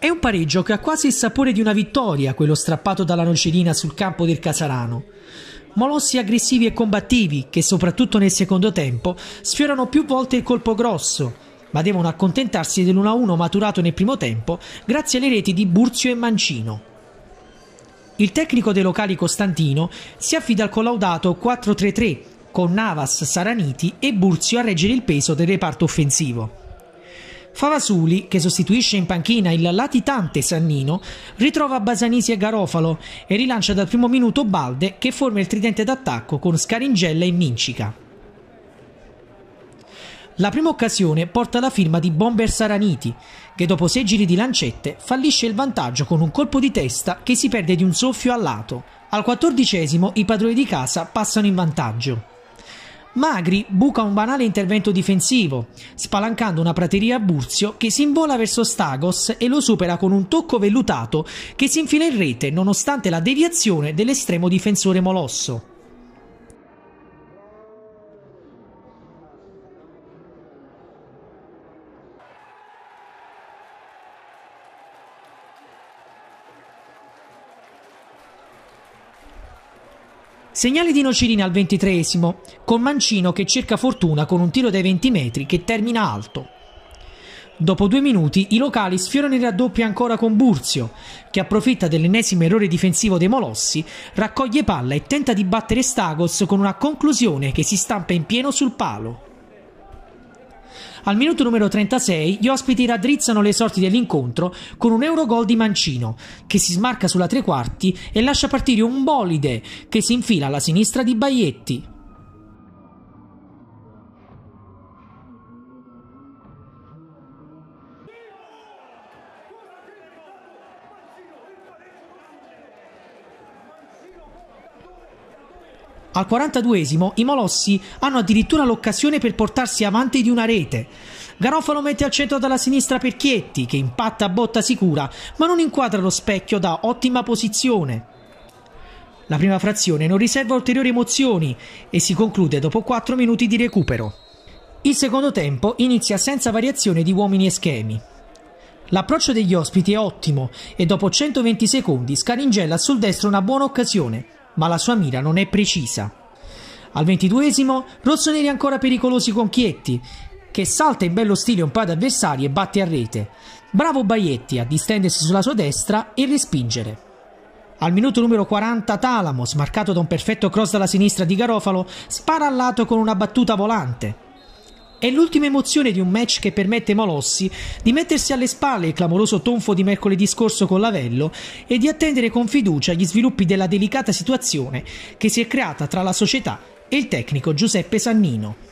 È un pareggio che ha quasi il sapore di una vittoria, quello strappato dalla Nocerina sul campo del Casarano. Molossi aggressivi e combattivi che soprattutto nel secondo tempo sfiorano più volte il colpo grosso, ma devono accontentarsi dell'1-1 maturato nel primo tempo grazie alle reti di Burzio e Mancino. Il tecnico dei locali Costantino si affida al collaudato 4-3-3 con Navas, Saraniti e Burzio a reggere il peso del reparto offensivo. Favasuli, che sostituisce in panchina il latitante Sannino, ritrova Basanisi e Garofalo e rilancia dal primo minuto Balde che forma il tridente d'attacco con Scaringella e Mincica. La prima occasione porta la firma di Bomber Saraniti, che dopo sei giri di lancette fallisce il vantaggio con un colpo di testa che si perde di un soffio a lato. Al quattordicesimo i padroni di casa passano in vantaggio. Magri buca un banale intervento difensivo, spalancando una prateria a Burzio che si invola verso Stagos e lo supera con un tocco vellutato che si infila in rete nonostante la deviazione dell'estremo difensore Molosso. Segnale di Nocerina al ventitreesimo, con Mancino che cerca fortuna con un tiro dai 20 metri che termina alto. Dopo due minuti i locali sfiorano i raddoppi ancora con Burzio, che approfitta dell'ennesimo errore difensivo dei Molossi, raccoglie palla e tenta di battere Stagos con una conclusione che si stampa in pieno sul palo. Al minuto numero 36 gli ospiti raddrizzano le sorti dell'incontro con un eurogol di Mancino, che si smarca sulla tre quarti e lascia partire un bolide che si infila alla sinistra di Baietti. Al 42esimo i Molossi hanno addirittura l'occasione per portarsi avanti di una rete. Garofalo mette al centro dalla sinistra per Chietti, che impatta a botta sicura, ma non inquadra lo specchio da ottima posizione. La prima frazione non riserva ulteriori emozioni e si conclude dopo 4 minuti di recupero. Il secondo tempo inizia senza variazione di uomini e schemi. L'approccio degli ospiti è ottimo e dopo 120 secondi scaringella sul destro una buona occasione ma la sua mira non è precisa. Al ventiduesimo, rossoneri ancora pericolosi con Chietti, che salta in bello stile un paio di avversari e batte a rete. Bravo Baietti a distendersi sulla sua destra e respingere. Al minuto numero 40 Talamo, smarcato da un perfetto cross dalla sinistra di Garofalo, spara al lato con una battuta volante. È l'ultima emozione di un match che permette Molossi di mettersi alle spalle il clamoroso tonfo di mercoledì scorso con l'Avello e di attendere con fiducia gli sviluppi della delicata situazione che si è creata tra la società e il tecnico Giuseppe Sannino.